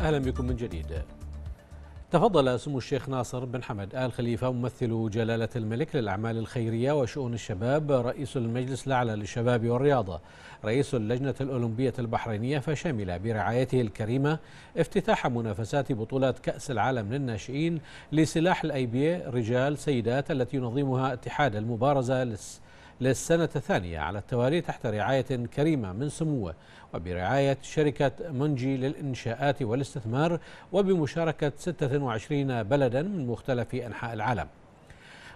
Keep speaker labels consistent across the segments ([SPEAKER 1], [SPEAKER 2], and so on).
[SPEAKER 1] أهلا بكم من جديد تفضل سمو الشيخ ناصر بن حمد آل خليفة ممثل جلالة الملك للأعمال الخيرية وشؤون الشباب رئيس المجلس الأعلى للشباب والرياضة رئيس اللجنة الأولمبية البحرينية فشمل برعايته الكريمة افتتاح منافسات بطولات كأس العالم للناشئين لسلاح الأيبية رجال سيدات التي ينظمها اتحاد المبارزة للس للسنة الثانية على التوالي تحت رعاية كريمة من سموه وبرعاية شركة منجي للإنشاءات والاستثمار وبمشاركة 26 بلدا من مختلف أنحاء العالم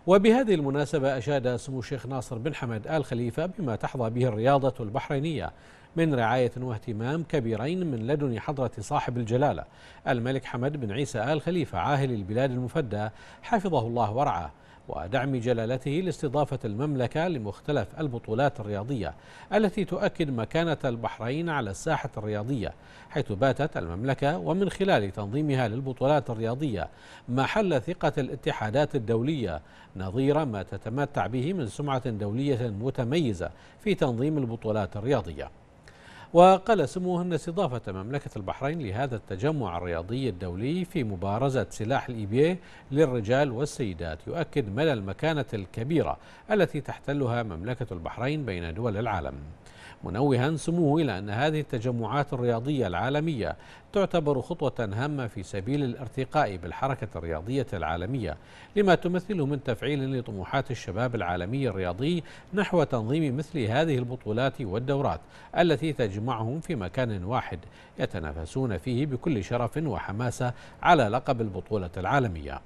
[SPEAKER 1] وبهذه المناسبة أشاد سمو الشيخ ناصر بن حمد آل خليفة بما تحظى به الرياضة البحرينية من رعاية واهتمام كبيرين من لدن حضرة صاحب الجلالة الملك حمد بن عيسى آل خليفة عاهل البلاد المفدى حفظه الله ورعاه ودعم جلالته لاستضافة المملكة لمختلف البطولات الرياضية التي تؤكد مكانة البحرين على الساحة الرياضية حيث باتت المملكة ومن خلال تنظيمها للبطولات الرياضية محل ثقة الاتحادات الدولية نظير ما تتمتع به من سمعة دولية متميزة في تنظيم البطولات الرياضية وقال سموه أن استضافة مملكة البحرين لهذا التجمع الرياضي الدولي في مبارزة سلاح الإيبيه للرجال والسيدات يؤكد مدى المكانة الكبيرة التي تحتلها مملكة البحرين بين دول العالم منوها سموه إلى أن هذه التجمعات الرياضية العالمية تعتبر خطوة هامة في سبيل الارتقاء بالحركة الرياضية العالمية لما تمثله من تفعيل لطموحات الشباب العالمي الرياضي نحو تنظيم مثل هذه البطولات والدورات التي تجمعهم في مكان واحد يتنافسون فيه بكل شرف وحماسة على لقب البطولة العالمية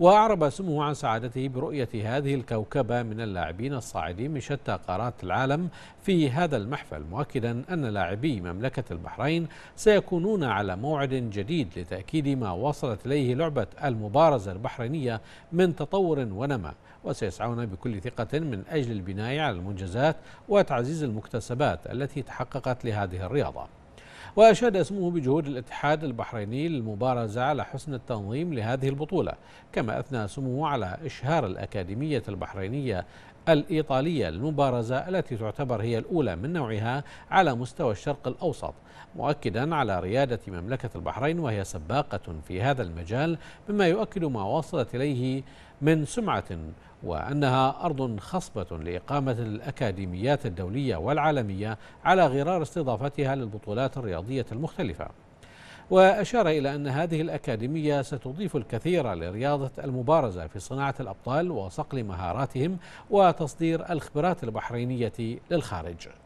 [SPEAKER 1] وأعرب سمو عن سعادته برؤية هذه الكوكبة من اللاعبين الصاعدين من شتى قارات العالم في هذا المحفل مؤكدا أن لاعبي مملكة البحرين سيكونون على موعد جديد لتأكيد ما وصلت إليه لعبة المبارزة البحرينية من تطور ونمى وسيسعون بكل ثقة من أجل البناء على المنجزات وتعزيز المكتسبات التي تحققت لهذه الرياضة وأشاد اسمه بجهود الاتحاد البحريني للمبارزة على حسن التنظيم لهذه البطولة كما أثنى سموه على إشهار الأكاديمية البحرينية الإيطالية للمبارزة التي تعتبر هي الأولى من نوعها على مستوى الشرق الأوسط مؤكدا على ريادة مملكة البحرين وهي سباقة في هذا المجال مما يؤكد ما وصلت إليه من سمعة وأنها أرض خصبة لإقامة الأكاديميات الدولية والعالمية على غرار استضافتها للبطولات الرياضية المختلفة وأشار إلى أن هذه الأكاديمية ستضيف الكثير لرياضة المبارزة في صناعة الأبطال وصقل مهاراتهم وتصدير الخبرات البحرينية للخارج